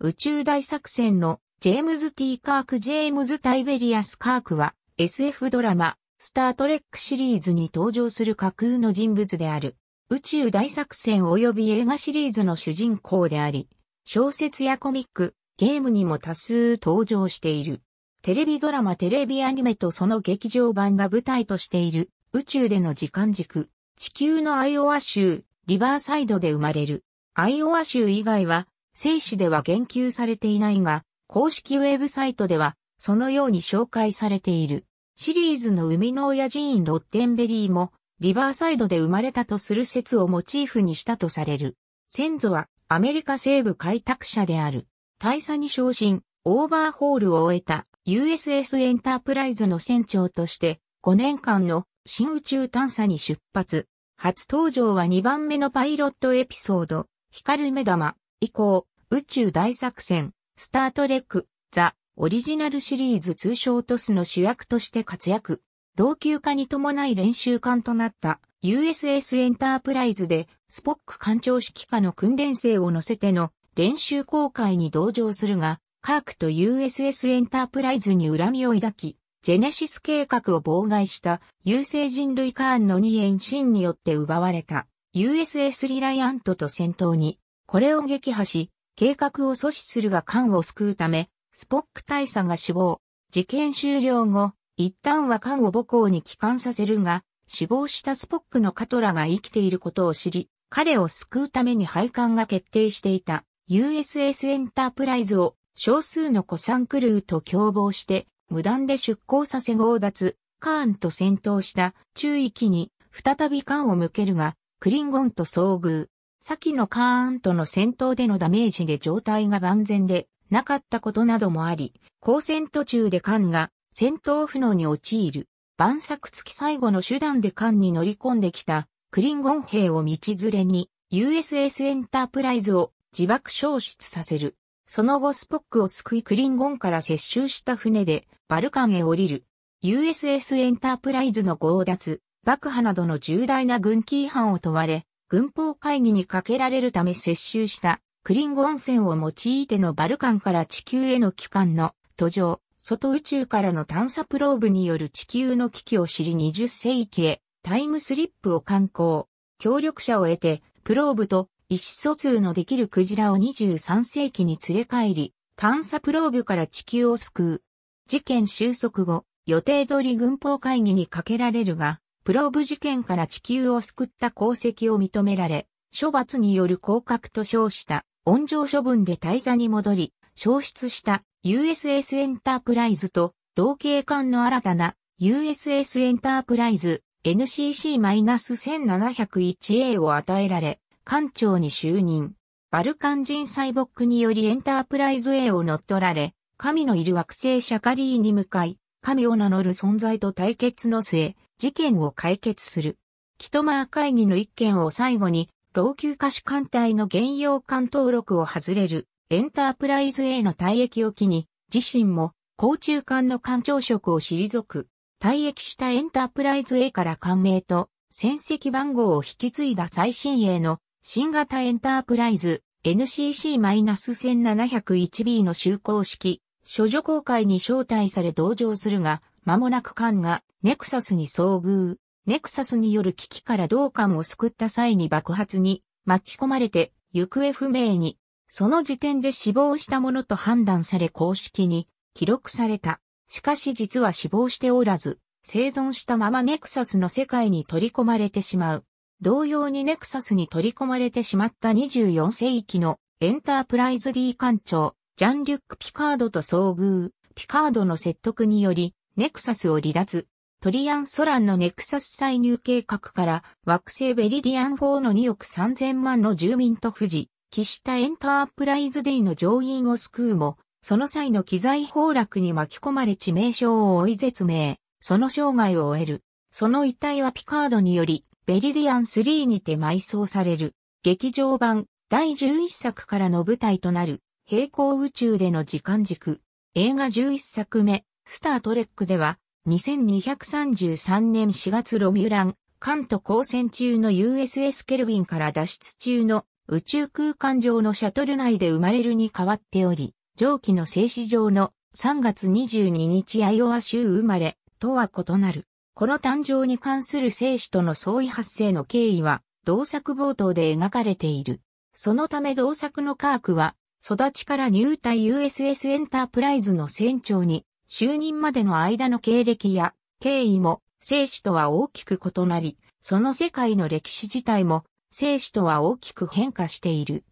宇宙大作戦のジェームズ・ T・ カーク・ジェームズ・タイベリアス・カークは SF ドラマ、スタートレックシリーズに登場する架空の人物である。宇宙大作戦及び映画シリーズの主人公であり、小説やコミック、ゲームにも多数登場している。テレビドラマテレビアニメとその劇場版が舞台としている宇宙での時間軸、地球のアイオワ州、リバーサイドで生まれる。アイオワ州以外は正史では言及されていないが、公式ウェブサイトでは、そのように紹介されている。シリーズの生みの親寺院ロッテンベリーも、リバーサイドで生まれたとする説をモチーフにしたとされる。先祖は、アメリカ西部開拓者である。大佐に昇進、オーバーホールを終えた USS エンタープライズの船長として、5年間の新宇宙探査に出発。初登場は2番目のパイロットエピソード、光る目玉。以降、宇宙大作戦、スタートレック、ザ、オリジナルシリーズ通称トスの主役として活躍。老朽化に伴い練習艦となった USS エンタープライズでスポック艦長指揮下の訓練生を乗せての練習公開に同乗するが、カークと USS エンタープライズに恨みを抱き、ジェネシス計画を妨害した優勢人類カーンの2円真によって奪われた USS リライアントと戦闘にこれを撃破し、計画を阻止するが艦を救うため、スポック大佐が死亡。事件終了後、一旦は艦を母校に帰還させるが、死亡したスポックのカトラが生きていることを知り、彼を救うために配管が決定していた USS エンタープライズを少数の古参クルーと共謀して無断で出港させ強奪、カーンと戦闘した中域に再び艦を向けるがクリンゴンと遭遇。先のカーンとの戦闘でのダメージで状態が万全でなかったことなどもあり、交戦途中でカンが戦闘不能に陥る。万策付き最後の手段で艦に乗り込んできたクリンゴン兵を道連れに USS エンタープライズを自爆消失させる。その後スポックを救いクリンゴンから接収した船でバルカンへ降りる。USS エンタープライズの強奪、爆破などの重大な軍規違反を問われ、軍法会議にかけられるため接収したクリンゴン泉を用いてのバルカンから地球への帰還の途上、外宇宙からの探査プローブによる地球の危機を知り20世紀へタイムスリップを観光、協力者を得てプローブと意思疎通のできるクジラを23世紀に連れ帰り、探査プローブから地球を救う。事件収束後、予定通り軍法会議にかけられるが、プローブ事件から地球を救った功績を認められ、処罰による降格と称した温情処分で大座に戻り、消失した USS エンタープライズと同系艦の新たな USS エンタープライズ NCC-1701A を与えられ、艦長に就任。バルカン人サイボックによりエンタープライズ A を乗っ取られ、神のいる惑星シャカリーに向かい、神を名乗る存在と対決の末、事件を解決する。キトマー会議の一件を最後に、老朽化主艦隊の現用艦登録を外れる、エンタープライズ A の退役を機に、自身も、甲中艦の艦長職を退く、退役したエンタープライズ A から艦名と、戦績番号を引き継いだ最新鋭の、新型エンタープライズ NCC-1701B の就航式、処女公開に招待され同乗するが、間もなく艦がネクサスに遭遇。ネクサスによる危機から同感を救った際に爆発に巻き込まれて行方不明に、その時点で死亡したものと判断され公式に記録された。しかし実は死亡しておらず、生存したままネクサスの世界に取り込まれてしまう。同様にネクサスに取り込まれてしまった24世紀のエンタープライズ D 艦長、ジャンリュック・ピカードと遭遇、ピカードの説得により、ネクサスを離脱。トリアン・ソランのネクサス再入計画から惑星ベリディアン4の2億3000万の住民と富士、岸田たエンタープライズデイの乗員を救うも、その際の機材崩落に巻き込まれ致命傷を追い絶命、その生涯を終える。その遺体はピカードにより、ベリディアン3にて埋葬される。劇場版第11作からの舞台となる、平行宇宙での時間軸。映画11作目、スタートレックでは、2233年4月ロミュラン、関東交戦中の USS ケルビンから脱出中の宇宙空間上のシャトル内で生まれるに変わっており、上記の静止上の3月22日アイオワ州生まれとは異なる。この誕生に関する生死との相違発生の経緯は、同作冒頭で描かれている。そのため同作のカークは、育ちから入隊 USS エンタープライズの船長に就任までの間の経歴や経緯も生死とは大きく異なり、その世界の歴史自体も生死とは大きく変化している。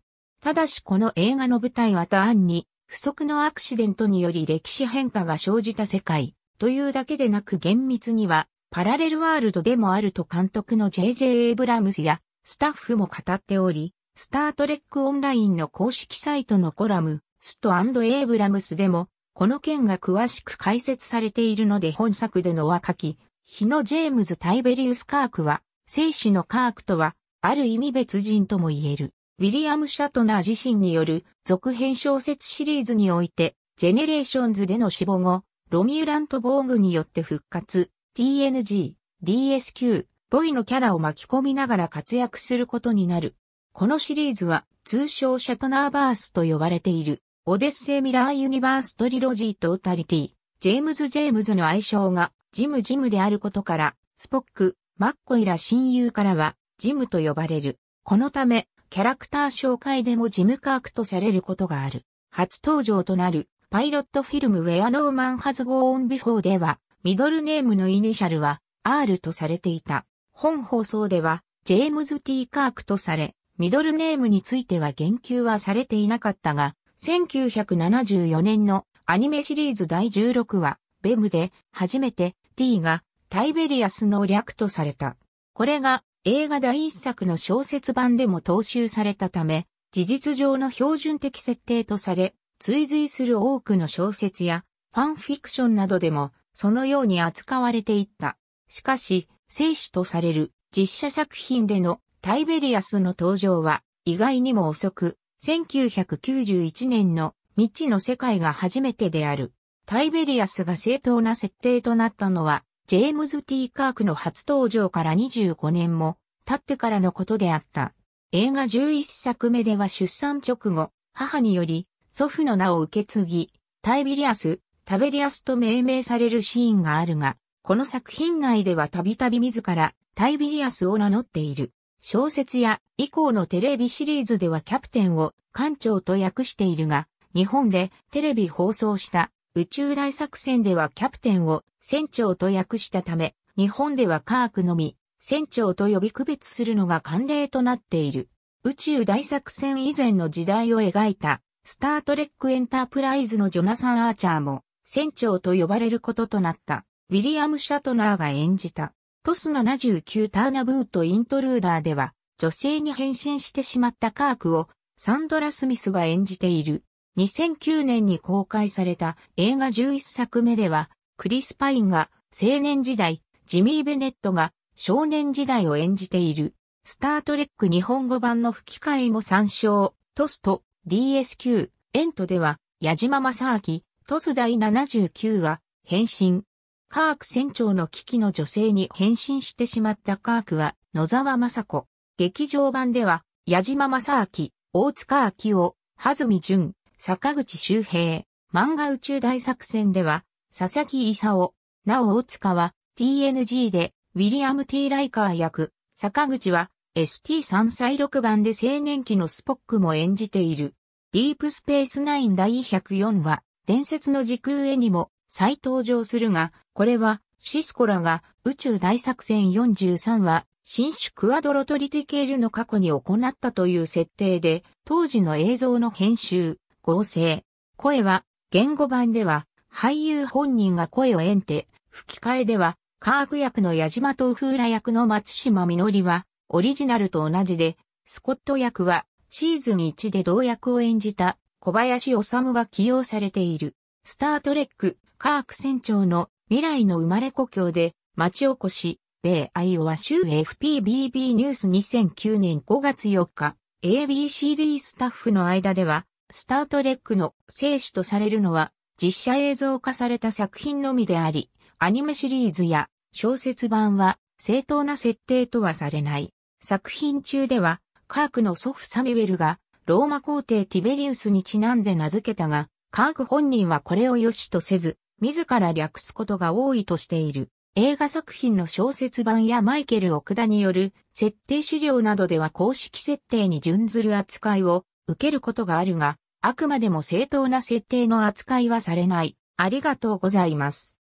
ただしこの映画の舞台はターンに不測のアクシデントにより歴史変化が生じた世界というだけでなく厳密にはパラレルワールドでもあると監督の J.J. エイブラムスやスタッフも語っており、スタートレックオンラインの公式サイトのコラム、ストエイブラムスでもこの件が詳しく解説されているので本作での若き、日のジェームズ・タイベリウス・カークは、生死のカークとは、ある意味別人とも言える。ウィリアム・シャトナー自身による続編小説シリーズにおいて、ジェネレーションズでの死亡後、ロミュラント・ボーグによって復活、TNG、DSQ、ボイのキャラを巻き込みながら活躍することになる。このシリーズは通称シャトナーバースと呼ばれている。オデッセイ・ミラー・ユニバース・トリロジー・トータリティ、ジェームズ・ジェームズの愛称が、ジム・ジムであることから、スポック、マッコイら親友からは、ジムと呼ばれる。このため、キャラクター紹介でもジム・カークとされることがある。初登場となる、パイロットフィルム・ウェア・ノーマン・ハズ・ゴーン・ビフォーでは、ミドルネームのイニシャルは、R とされていた。本放送では、ジェームズ・ T・ カークとされ、ミドルネームについては言及はされていなかったが、1974年のアニメシリーズ第16話、ベムで初めて T がタイベリアスの略とされた。これが映画第一作の小説版でも踏襲されたため、事実上の標準的設定とされ、追随する多くの小説やファンフィクションなどでもそのように扱われていった。しかし、聖史とされる実写作品でのタイベリアスの登場は意外にも遅く、1991年の未知の世界が初めてである。タイベリアスが正当な設定となったのは、ジェームズ・ティー・カークの初登場から25年も経ってからのことであった。映画11作目では出産直後、母により祖父の名を受け継ぎ、タイビリアス、タベリアスと命名されるシーンがあるが、この作品内ではたびたび自らタイビリアスを名乗っている。小説や以降のテレビシリーズではキャプテンを艦長と訳しているが、日本でテレビ放送した宇宙大作戦ではキャプテンを船長と訳したため、日本では科学のみ、船長と呼び区別するのが慣例となっている。宇宙大作戦以前の時代を描いた、スタートレックエンタープライズのジョナサン・アーチャーも、船長と呼ばれることとなった、ウィリアム・シャトナーが演じた。トス79ターナブートイントルーダーでは、女性に変身してしまったカークをサンドラ・スミスが演じている。2009年に公開された映画11作目では、クリス・パインが青年時代、ジミー・ベネットが少年時代を演じている。スタートレック日本語版の吹き替えも参照。トスと DSQ、エントでは、矢島正明、トス第79は、変身。カーク船長の危機の女性に変身してしまったカークは、野沢雅子。劇場版では、矢島正明、大塚明夫、はずみ淳、坂口周平。漫画宇宙大作戦では、佐々木勲。なお大塚は、TNG で、ウィリアム・ T・ ライカー役、坂口は、ST3 歳6番で青年期のスポックも演じている。ディープスペースナイン第104話、伝説の時空絵にも再登場するが、これはシスコラが宇宙大作戦43話、新種クアドロトリティケールの過去に行ったという設定で、当時の映像の編集、合成、声は、言語版では、俳優本人が声を演て、吹き替えでは、科学役の矢島東風ら役の松島みのりは、オリジナルと同じで、スコット役は、シーズン1で同役を演じた、小林治が起用されている。スタートレック、カーク船長の未来の生まれ故郷で町おこし、米アイオワ州 FPBB ニュース2009年5月4日、ABCD スタッフの間では、スタートレックの聖死とされるのは、実写映像化された作品のみであり、アニメシリーズや小説版は正当な設定とはされない。作品中では、カークの祖父サミュエルが、ローマ皇帝ティベリウスにちなんで名付けたが、カーク本人はこれを良しとせず、自ら略すことが多いとしている。映画作品の小説版やマイケル・オクダによる設定資料などでは公式設定に準ずる扱いを受けることがあるが、あくまでも正当な設定の扱いはされない。ありがとうございます。